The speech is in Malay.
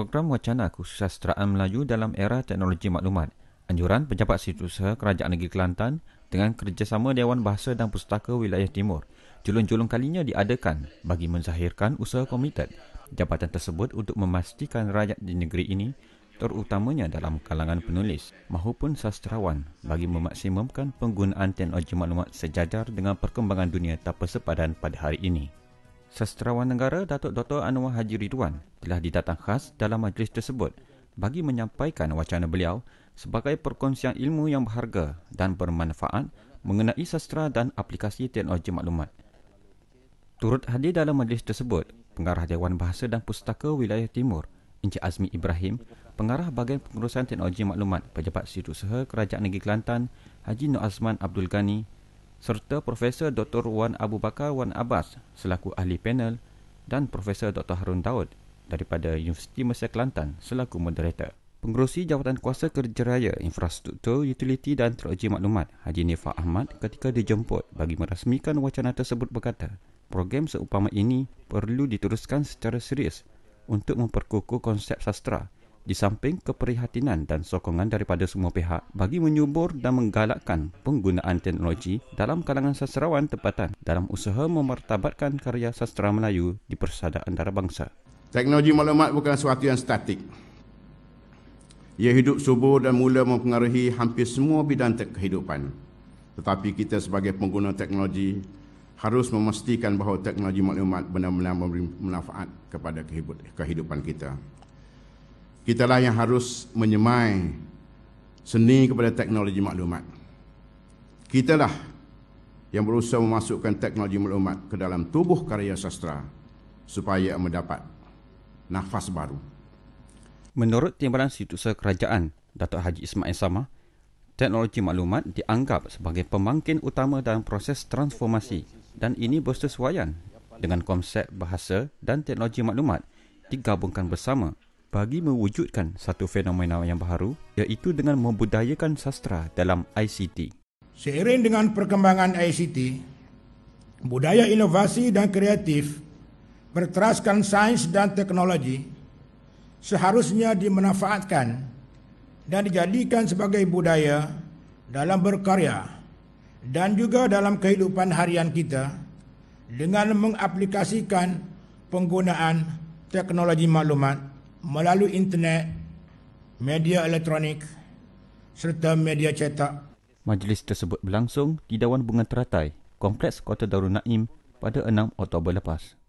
program wacana kesusasteraan Melayu dalam era teknologi maklumat. Anjuran Pejabat Situsa Kerajaan Negeri Kelantan dengan kerjasama Dewan Bahasa dan Pustaka Wilayah Timur. Julung-julung kalinya diadakan bagi menzahirkan usaha komited jabatan tersebut untuk memastikan rakyat di negeri ini terutamanya dalam kalangan penulis maupun sastrawan bagi memaksimumkan penggunaan teknologi maklumat sejajar dengan perkembangan dunia tanpa sepadan pada hari ini. Sastrawan Negara Datuk Dr. Anwar Haji Ridwan telah didatang khas dalam majlis tersebut bagi menyampaikan wacana beliau sebagai perkongsian ilmu yang berharga dan bermanfaat mengenai sastra dan aplikasi teknologi maklumat. Turut hadir dalam majlis tersebut, Pengarah Dewan Bahasa dan Pustaka Wilayah Timur, Encik Azmi Ibrahim, Pengarah Bagian Pengurusan Teknologi Maklumat Pejabat Situ Seher Kerajaan Negeri Kelantan, Haji Nur Azman Abdul Ghani serta Profesor Dr. Wan Abu Bakar Wan Abbas selaku ahli panel dan Profesor Dr. Harun Daud daripada Universiti Malaysia Kelantan selaku moderator. Pengerusi Jabatan Kuasa Kerja Raya, Infrastruktur, Utiliti dan Teknologi Maklumat Haji Nefa Ahmad ketika dijemput bagi merasmikan wacana tersebut berkata, program seupama ini perlu diteruskan secara serius untuk memperkukuh konsep sastra di samping keprihatinan dan sokongan daripada semua pihak bagi menyubur dan menggalakkan penggunaan teknologi dalam kalangan sastrawan tempatan dalam usaha memartabatkan karya sastra Melayu di persada antarabangsa. Teknologi maklumat bukan sesuatu yang statik. Ia hidup subur dan mula mempengaruhi hampir semua bidang kehidupan. Tetapi kita sebagai pengguna teknologi harus memastikan bahawa teknologi maklumat benar-benar memberi manfaat kepada kehidupan kita kitalah yang harus menyemai seni kepada teknologi maklumat. Kitalah yang berusaha memasukkan teknologi maklumat ke dalam tubuh karya sastra supaya mendapat nafas baru. Menurut Timbalan Situsa Kerajaan, Datuk Haji Ismail Sama, teknologi maklumat dianggap sebagai pemangkin utama dalam proses transformasi dan ini bersesuaian dengan konsep bahasa dan teknologi maklumat digabungkan bersama bagi mewujudkan satu fenomena yang baru iaitu dengan membudayakan sastra dalam ICT. Seiring dengan perkembangan ICT, budaya inovasi dan kreatif berteraskan sains dan teknologi seharusnya dimanfaatkan dan dijadikan sebagai budaya dalam berkarya dan juga dalam kehidupan harian kita dengan mengaplikasikan penggunaan teknologi maklumat melalui internet, media elektronik serta media cetak. Majlis tersebut berlangsung di Dewan Bunga Teratai, Kompleks Kota Darun Naim pada 6 Oktober lepas.